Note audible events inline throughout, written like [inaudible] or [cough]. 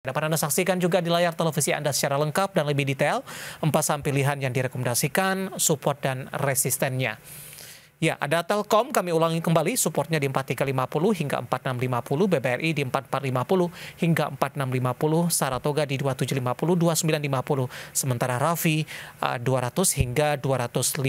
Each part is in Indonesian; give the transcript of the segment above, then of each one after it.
Dapat Anda saksikan juga di layar televisi Anda secara lengkap dan lebih detail empat saham pilihan yang direkomendasikan, support dan resistennya. Ya, ada Telkom kami ulangi kembali supportnya di 4350 hingga 4650, BBRI di 4450 hingga 4650, Saratoga di 2750, 2950, sementara Raffi 200 eh, hingga 250.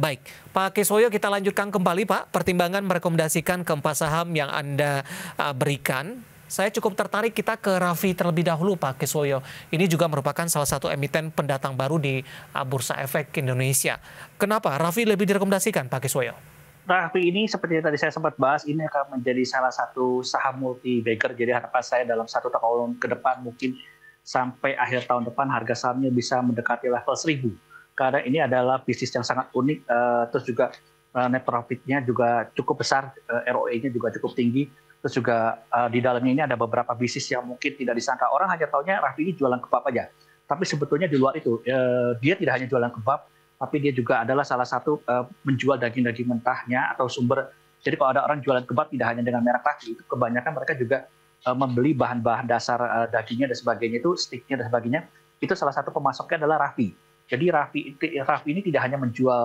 Baik, Pak Kesoyo kita lanjutkan kembali Pak, pertimbangan merekomendasikan keempat saham yang Anda eh, berikan saya cukup tertarik kita ke Raffi terlebih dahulu Pak Kiswoyo. Ini juga merupakan salah satu emiten pendatang baru di uh, Bursa Efek Indonesia. Kenapa Raffi lebih direkomendasikan Pak Kiswoyo? Raffi ini seperti yang tadi saya sempat bahas, ini akan menjadi salah satu saham multi bagger. Jadi harapan saya dalam satu tahun ke depan mungkin sampai akhir tahun depan harga sahamnya bisa mendekati level 1000. Karena ini adalah bisnis yang sangat unik, uh, terus juga uh, net profitnya juga cukup besar, ROE-nya juga cukup tinggi Terus juga uh, di dalamnya ini ada beberapa bisnis yang mungkin tidak disangka orang hanya taunya Raffi ini jualan kebab aja. Tapi sebetulnya di luar itu uh, dia tidak hanya jualan kebab, tapi dia juga adalah salah satu uh, menjual daging-daging mentahnya atau sumber. Jadi kalau ada orang jualan kebab tidak hanya dengan merek Raffi, itu kebanyakan mereka juga uh, membeli bahan-bahan dasar uh, dagingnya dan sebagainya itu sticknya dan sebagainya. Itu salah satu pemasoknya adalah Raffi. Jadi Raffi, Raffi ini tidak hanya menjual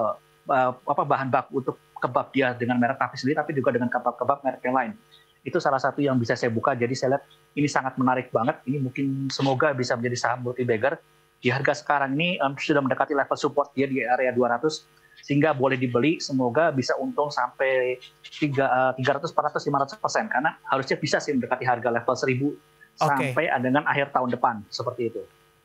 uh, apa bahan baku untuk kebab dia dengan merek Raffi sendiri, tapi juga dengan kebab-kebab merek yang lain itu salah satu yang bisa saya buka. Jadi saya lihat ini sangat menarik banget. Ini mungkin semoga bisa menjadi saham multi bagger di harga sekarang ini um, sudah mendekati level support dia di area 200 sehingga boleh dibeli semoga bisa untung sampai 3, 300 400 500 persen karena harusnya bisa sih mendekati harga level 1000 okay. sampai dengan akhir tahun depan seperti itu.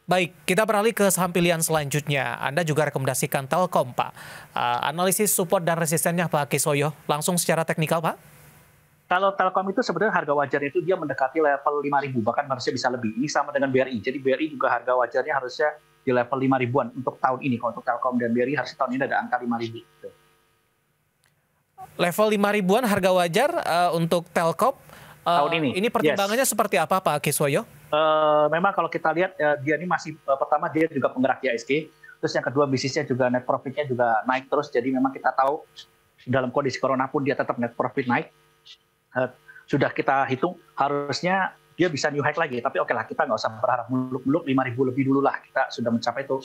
Baik, kita beralih ke saham pilihan selanjutnya. Anda juga rekomendasikan Telkom, Pak. Uh, analisis support dan resistennya Pak Kisoyo, langsung secara teknikal, Pak. Kalau Telkom itu sebenarnya harga wajar itu dia mendekati level 5.000 bahkan harusnya bisa lebih. Ini sama dengan BRI. Jadi BRI juga harga wajarnya harusnya di level 5.000-an untuk tahun ini. Kalau untuk Telkom dan BRI harusnya tahun ini ada angka 5.000 gitu. Level 5.000-an harga wajar uh, untuk Telkom uh, tahun ini. Ini pertimbangannya yes. seperti apa Pak Kiswoyo? Uh, memang kalau kita lihat uh, dia ini masih uh, pertama dia juga penggerak ISG. Terus yang kedua bisnisnya juga net profitnya juga naik terus. Jadi memang kita tahu dalam kondisi corona pun dia tetap net profit naik Eh, sudah kita hitung harusnya dia bisa new high lagi. Tapi oke okay lah kita nggak usah berharap muluk-muluk 5.000 lebih dulu lah. Kita sudah mencapai itu,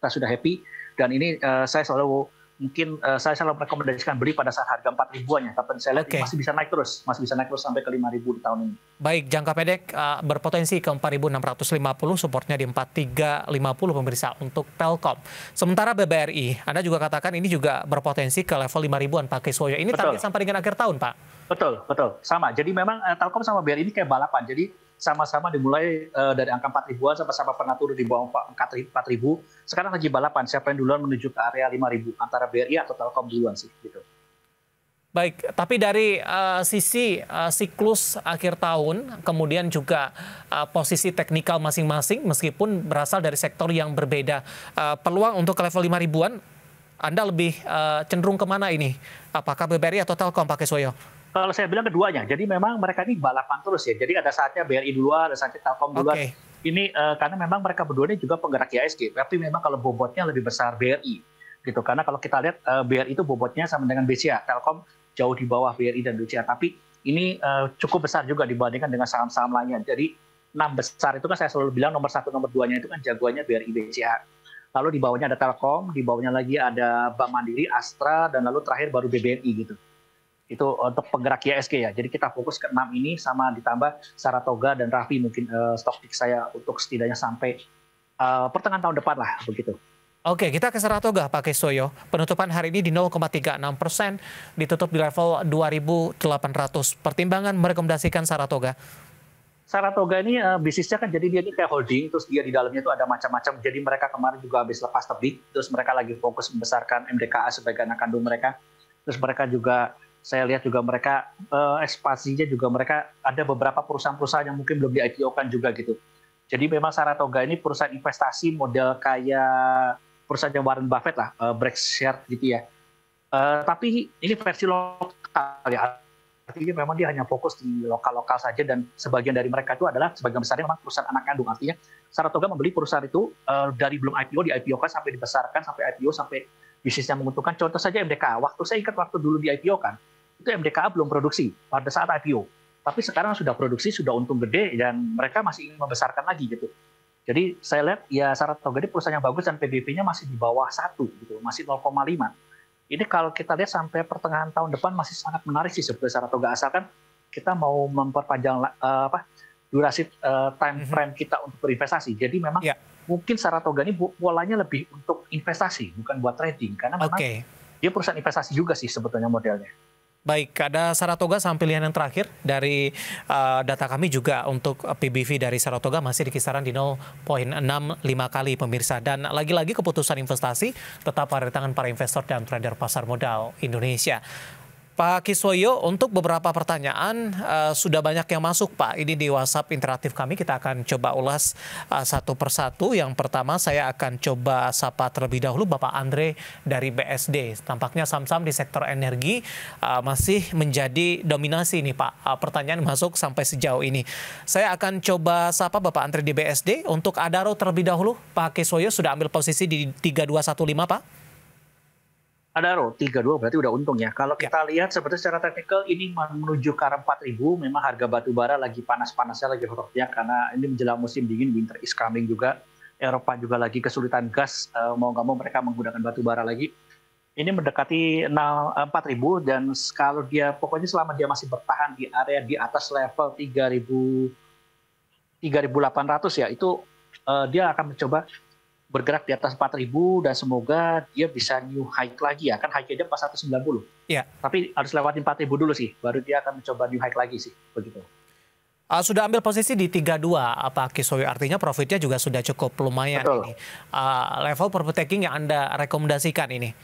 kita sudah happy. Dan ini uh, saya selalu mungkin uh, saya selalu merekomendasikan beli pada saat harga 4 ribuan ya, tapi saya lihat okay. masih bisa naik terus, masih bisa naik terus sampai ke 5 ribu di tahun ini. Baik, jangka pendek uh, berpotensi ke 4.650, supportnya di 4350 pemirsa untuk Telkom. Sementara BBRI, Anda juga katakan ini juga berpotensi ke level 5 ribuan pakai Soyo. Ini betul. target sampai dengan akhir tahun, Pak? Betul, betul. Sama. Jadi memang uh, Telkom sama BRI ini kayak balapan. Jadi sama-sama dimulai uh, dari angka 4 ribuan sampai sama pernah turun di bawah 4 ribu. Sekarang lagi balapan siapa yang duluan menuju ke area 5 ribu antara BRI atau Telkom duluan sih gitu. Baik, tapi dari uh, sisi uh, siklus akhir tahun, kemudian juga uh, posisi teknikal masing-masing, meskipun berasal dari sektor yang berbeda, uh, peluang untuk ke level 5 ribuan, Anda lebih uh, cenderung kemana ini? Apakah BBRI atau Telkom, Pak Keswoyo? kalau saya bilang keduanya. Jadi memang mereka ini balapan terus ya. Jadi ada saatnya BRI duluan, ada saatnya Telkom duluan. Okay. Ini uh, karena memang mereka berdua ini juga penggerak ISG, tapi memang kalau bobotnya lebih besar BRI gitu. Karena kalau kita lihat uh, eh, BRI itu bobotnya sama dengan BCA, Telkom jauh di bawah BRI dan BCA, tapi ini uh, cukup besar juga dibandingkan dengan saham-saham lainnya. Jadi enam besar itu kan saya selalu bilang nomor satu, nomor dua-nya itu kan jagoannya BRI BCA. Lalu di bawahnya ada Telkom, di bawahnya lagi ada Bank Mandiri, Astra, dan lalu terakhir baru BBNI, gitu itu untuk penggerak ISG ya. Jadi kita fokus ke enam ini sama ditambah Saratoga dan Raffi mungkin uh, eh, stock pick saya untuk setidaknya sampai uh, pertengahan tahun depan lah begitu. Oke, kita ke Saratoga Pak Soyo. Penutupan hari ini di 0,36 persen, ditutup di level 2.800. Pertimbangan merekomendasikan Saratoga. Saratoga ini uh, bisnisnya kan jadi dia ini kayak holding, terus dia di dalamnya itu ada macam-macam. Jadi mereka kemarin juga habis lepas tebing, terus mereka lagi fokus membesarkan MDKA sebagai anak kandung mereka. Terus mereka juga saya lihat juga mereka uh, ekspansinya juga mereka ada beberapa perusahaan-perusahaan yang mungkin belum di IPO-kan juga gitu. Jadi memang Saratoga ini perusahaan investasi model kayak perusahaan yang Warren Buffett lah, uh, eh, Berkshire gitu ya. Uh, tapi ini versi lokal ya. Artinya memang dia hanya fokus di lokal-lokal saja dan sebagian dari mereka itu adalah sebagian besarnya memang perusahaan anak kandung. Artinya Saratoga membeli perusahaan itu uh, dari belum IPO di IPO-kan sampai dibesarkan sampai IPO sampai bisnis yang menguntungkan. Contoh saja MDKA. Waktu saya ingat waktu dulu di IPO kan, itu MDKA belum produksi pada saat IPO. Tapi sekarang sudah produksi, sudah untung gede, dan mereka masih ingin membesarkan lagi gitu. Jadi saya lihat ya Saratoga ini perusahaan yang bagus dan PBB-nya masih di bawah satu gitu, masih 0,5. Ini kalau kita lihat sampai pertengahan tahun depan masih sangat menarik sih sebetulnya Saratoga asalkan kita mau memperpanjang uh, apa durasi uh, time mhm. frame kita untuk berinvestasi. Jadi memang yeah mungkin Saratoga ini polanya lebih untuk investasi bukan buat trading karena memang okay. dia perusahaan investasi juga sih sebetulnya modelnya. Baik, ada Saratoga sama pilihan yang terakhir dari uh, data kami juga untuk eh, PBV dari Saratoga masih di kisaran di 0.65 kali pemirsa. Dan lagi-lagi keputusan investasi tetap ada di tangan para investor dan trader pasar modal Indonesia. Pak Kiswoyo, untuk beberapa pertanyaan uh, sudah banyak yang masuk Pak. Ini di WhatsApp interaktif kami kita akan coba ulas uh, satu persatu. Yang pertama saya akan coba sapa terlebih dahulu Bapak Andre dari BSD. Tampaknya sam-sam di sektor energi uh, masih menjadi dominasi nih Pak. Uh, pertanyaan masuk sampai sejauh ini. Saya akan coba sapa Bapak Andre di BSD. Untuk Adaro terlebih dahulu, Pak Kiswoyo sudah ambil posisi di 3215 Pak ada tiga 32 berarti udah untung ya. Kalau ya. kita lihat seperti secara teknikal ini menuju ke arah 4000 memang harga batu bara lagi panas-panasnya lagi ya karena ini menjelang musim dingin winter is coming juga. Eropa juga lagi kesulitan gas eh, mau nggak mau mereka menggunakan batu bara lagi. Ini mendekati 4000 eh, dan kalau dia pokoknya selama dia masih bertahan di area di atas level 3000 3800 ya itu eh, dia akan mencoba bergerak di atas 4000 dan semoga dia bisa new high lagi ya kan high dia 4190. Iya. Tapi harus lewatin 4000 dulu sih baru dia akan mencoba new high lagi sih begitu. Uh, sudah ambil posisi di 32 apa Kisowi artinya profitnya juga sudah cukup lumayan Betul. ini. Uh, level profit taking yang Anda rekomendasikan ini.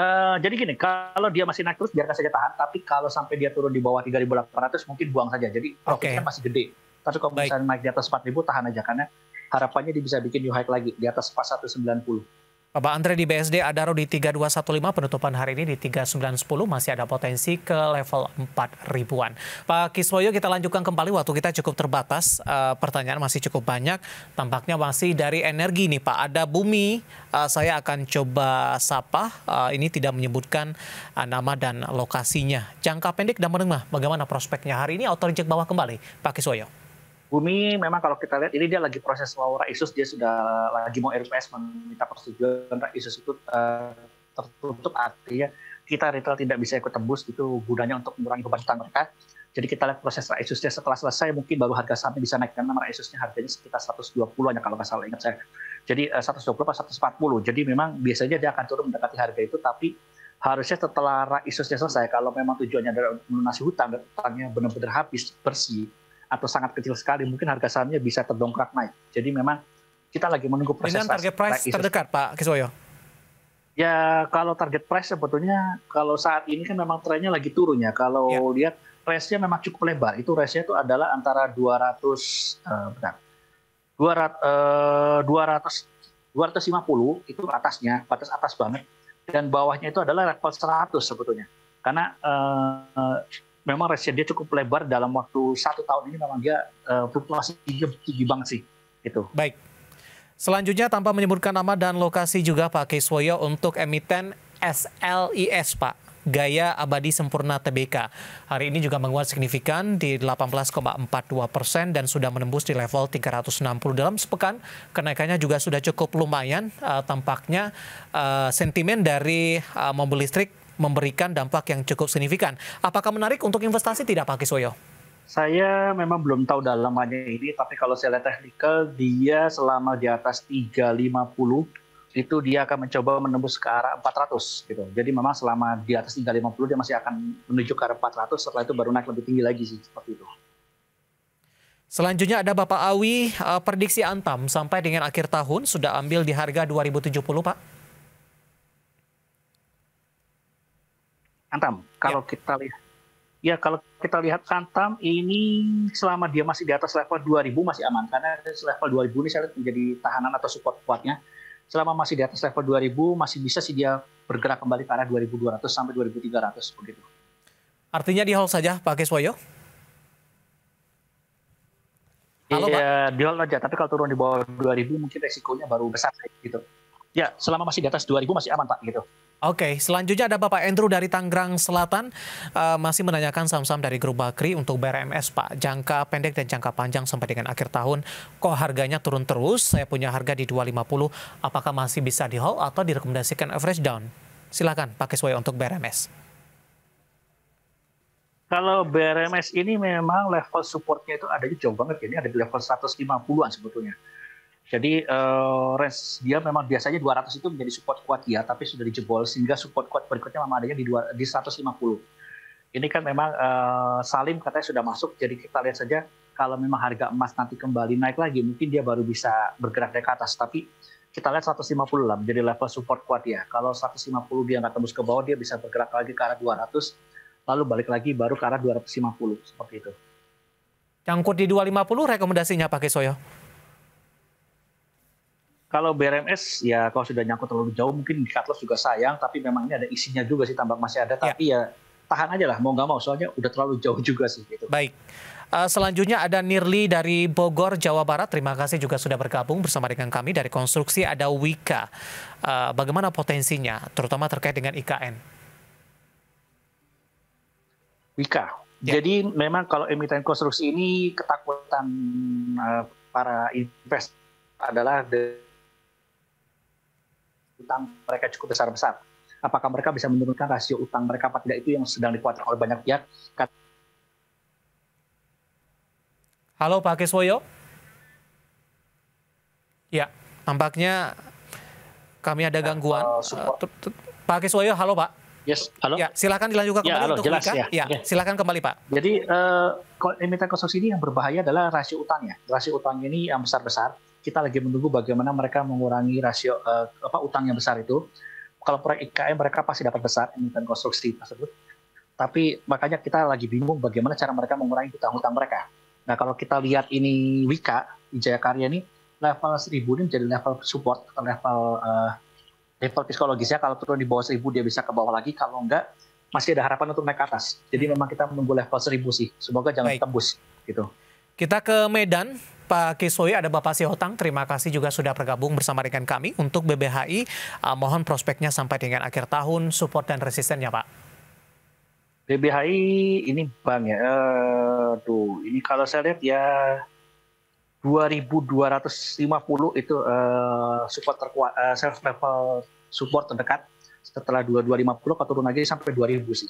Uh, jadi gini, kalau dia masih naik terus biarkan saja tahan, tapi kalau sampai dia turun di bawah 3.800 mungkin buang saja. Jadi profitnya okay. masih gede. Tapi kalau misalnya naik di atas 4.000 tahan aja karena harapannya dia bisa bikin new high lagi di atas pas 190. Bapak Andre di BSD Adaro di 3215 penutupan hari ini di 3910 masih ada potensi ke level 4 ribuan. Pak Kiswoyo kita lanjutkan kembali waktu kita cukup terbatas e, pertanyaan masih cukup banyak tampaknya masih dari energi nih Pak ada bumi e, saya akan coba sapa e, ini tidak menyebutkan e, nama dan lokasinya jangka pendek dan menengah bagaimana prospeknya hari ini auto reject bawah kembali Pak Kiswoyo. Bumi memang kalau kita lihat ini dia lagi proses laura isus dia sudah lagi mau RPS meminta persetujuan isus itu uh, tertutup artinya kita retail tidak bisa ikut tembus itu gunanya untuk mengurangi beban utang mereka. Jadi kita lihat proses Isusnya setelah selesai mungkin baru harga sahamnya bisa naik karena Isusnya harganya sekitar 120 hanya kalau nggak salah ingat saya. Jadi 120 atau 140. Jadi memang biasanya dia akan turun mendekati harga itu tapi harusnya setelah Isusnya selesai kalau memang tujuannya adalah melunasi hutang dan hutangnya benar-benar habis bersih atau sangat kecil sekali, mungkin harga sahamnya bisa terdongkrak naik. Jadi memang kita lagi menunggu proses. Dengan target price terdekat, Pak Kiswoyo? Ya kalau target price sebetulnya kalau saat ini kan memang trennya lagi turun ya. Kalau ya. lihat price nya memang cukup lebar. Itu price nya itu adalah antara 200 eh, benar, 200, eh, 200 250 itu atasnya, batas atas banget dan bawahnya itu adalah level 100 sebetulnya. Karena eh, memang range dia cukup lebar dalam waktu satu tahun ini memang dia uh, fluktuasi tinggi banget sih itu. Baik. Selanjutnya tanpa menyebutkan nama dan lokasi juga Pak Kiswoyo untuk emiten SLIS Pak. Gaya Abadi Sempurna TBK. Hari ini juga menguat signifikan di 18,42 persen dan sudah menembus di level 360 dalam sepekan. Kenaikannya juga sudah cukup lumayan uh, tampaknya uh, sentimen dari uh, mobil listrik memberikan dampak yang cukup signifikan. Apakah menarik untuk investasi tidak Pak Kiswoyo? Saya memang belum tahu dalamannya ini, tapi kalau saya lihat teknikal, dia selama di atas 350 itu dia akan mencoba menembus ke arah 400 gitu. Jadi memang selama di atas 350 dia masih akan menuju ke arah 400, setelah itu baru naik lebih tinggi lagi sih seperti itu. Selanjutnya ada Bapak Awi, eh, prediksi Antam sampai dengan akhir tahun sudah ambil di harga 2070 Pak? Antam. Kalau ya. kita lihat ya kalau kita lihat Antam ini selama dia masih di atas level 2000 masih aman karena level 2000 ini saya menjadi tahanan atau support kuatnya. Selama masih di atas level 2000 masih bisa sih dia bergerak kembali ke arah 2200 sampai 2300 begitu. Artinya di hold saja Pak Keswoyo? Halo, iya, di hold saja. tapi kalau turun di bawah 2000 mungkin resikonya baru besar gitu. Ya, selama masih di atas 2000 masih aman Pak gitu. Oke, selanjutnya ada Bapak Andrew dari Tangerang Selatan uh, masih menanyakan saham-saham dari Grup Bakri untuk BRMS, Pak. Jangka pendek dan jangka panjang sampai dengan akhir tahun, kok harganya turun terus? Saya punya harga di 250, apakah masih bisa di hold atau direkomendasikan average down? Silakan pakai sesuai untuk BRMS. Kalau BRMS ini memang level supportnya itu di jauh banget, ini ada di level 150-an sebetulnya. Jadi uh, eh, range dia memang biasanya 200 itu menjadi support kuat ya, tapi sudah dijebol sehingga support kuat berikutnya memang adanya di, dua, di 150. Ini kan memang uh, Salim katanya sudah masuk, jadi kita lihat saja kalau memang harga emas nanti kembali naik lagi, mungkin dia baru bisa bergerak dari ke atas. Tapi kita lihat 150 lah menjadi level support kuat ya. Kalau 150 dia nggak tembus ke bawah, dia bisa bergerak lagi ke arah 200, lalu balik lagi baru ke arah 250 seperti itu. Cangkut di 250 rekomendasinya pakai Soyo? Kalau BRMS ya kalau sudah nyangkut terlalu jauh mungkin di loss juga sayang, tapi memang ini ada isinya juga sih tambang masih ada, ya. tapi ya, ya tahan aja lah mau nggak mau soalnya udah terlalu jauh [laughs] juga sih gitu. Baik. Uh, selanjutnya ada Nirli dari Bogor, Jawa Barat. Terima kasih juga sudah bergabung bersama dengan kami dari konstruksi ada Wika. Uh, bagaimana potensinya, terutama terkait dengan IKN? Wika. Ya. Jadi memang kalau emiten konstruksi ini ketakutan uh, para investor adalah utang mereka cukup besar-besar. Apakah mereka bisa menurunkan rasio utang mereka apa tidak itu yang sedang dikuatkan oleh banyak pihak. Halo Pak Keswoyo. Ya, tampaknya kami ada gangguan. Uh, Pak Keswoyo, halo Pak. Yes, halo. Ya, silakan dilanjutkan ya, kembali ya, halo, untuk jelas, Ya, ya, ya, silakan kembali Pak. Jadi uh, eh, emiten konstruksi ini yang berbahaya adalah rasio utangnya. Rasio utang ini yang besar-besar kita lagi menunggu bagaimana mereka mengurangi rasio uh, apa utang yang besar itu. Kalau proyek IKM mereka pasti dapat besar emiten kan konstruksi tersebut. Tapi makanya kita lagi bingung bagaimana cara mereka mengurangi utang-utang mereka. Nah kalau kita lihat ini Wika, Wijaya Karya ini level 1000 ini menjadi level support atau level uh, level psikologisnya kalau turun di bawah 1000 dia bisa ke bawah lagi kalau enggak masih ada harapan untuk naik ke atas. Jadi hmm. memang kita menunggu level 1000 sih. Semoga jangan Baik. tembus gitu. Kita ke Medan, Pak Kisoi, ada Bapak Sihotang. Terima kasih juga sudah bergabung bersama dengan kami untuk BBHI. Uh, mohon prospeknya sampai dengan akhir tahun, support dan resistennya Pak. BBHI ini Bang ya, eh, aduh ini kalau saya lihat ya 2250 itu uh, support terkuat, uh, self level support terdekat setelah 2250 kalau turun lagi sampai 2000 sih.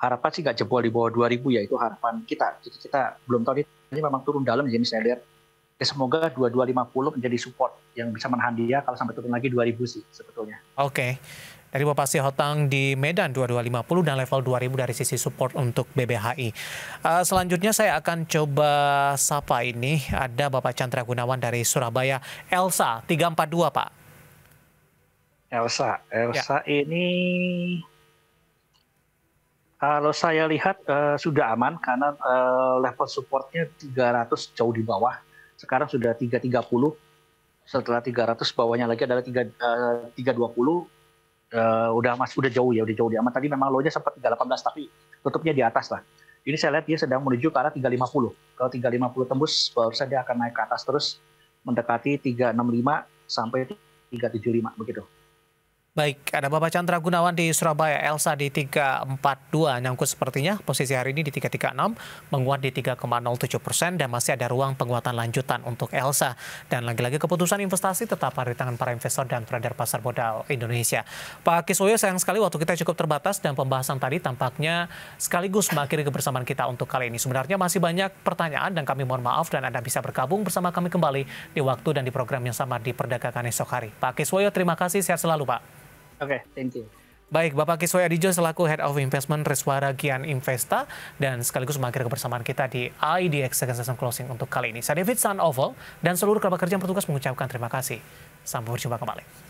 Harapan sih nggak jebol di bawah 2000 ya itu harapan kita. Jadi kita belum tahu ini memang turun dalam jadi saya lihat ya semoga 2250 menjadi support yang bisa menahan dia kalau sampai turun lagi 2000 sih sebetulnya. Oke. Okay. Dari Bapak Hotang di Medan 2250 dan level 2000 dari sisi support untuk BBHI. Eh, selanjutnya saya akan coba sapa ini ada Bapak Chandra Gunawan dari Surabaya. Elsa 342 Pak. Elsa, Elsa ya. ini kalau saya lihat eh, sudah aman karena eh, level supportnya 300 jauh di bawah sekarang sudah 330 setelah 300 bawahnya lagi adalah 3 320 uh, udah mas udah jauh ya udah jauh di tadi memang low-nya sempat 318 tapi tutupnya di atas lah ini saya lihat dia sedang menuju ke arah 350 kalau 350 tembus baru saja dia akan naik ke atas terus mendekati 365 sampai 375 begitu Baik, ada Bapak Chandra Gunawan di Surabaya, Elsa di 342, nyangkut sepertinya posisi hari ini di 336, menguat di 3,07 persen dan masih ada ruang penguatan lanjutan untuk Elsa. Dan lagi-lagi keputusan investasi tetap ada di tangan para investor dan trader pasar modal Indonesia. Pak Kiswoyo, sayang sekali waktu kita cukup terbatas dan pembahasan tadi tampaknya sekaligus mengakhiri kebersamaan kita untuk kali ini. Sebenarnya masih banyak pertanyaan dan kami mohon maaf dan Anda bisa bergabung bersama kami kembali di waktu dan di program yang sama di perdagangan esok hari. Pak Kiswoyo, terima kasih, sehat selalu Pak. Oke, okay, thank you. Baik, Bapak Kiswoy Adijo selaku Head of Investment Reswara Gian Investa dan sekaligus mengakhiri kebersamaan kita di IDX Second Closing untuk kali ini. Saya David Sanoval Oval dan seluruh kerabat kerja yang bertugas mengucapkan terima kasih. Sampai berjumpa kembali.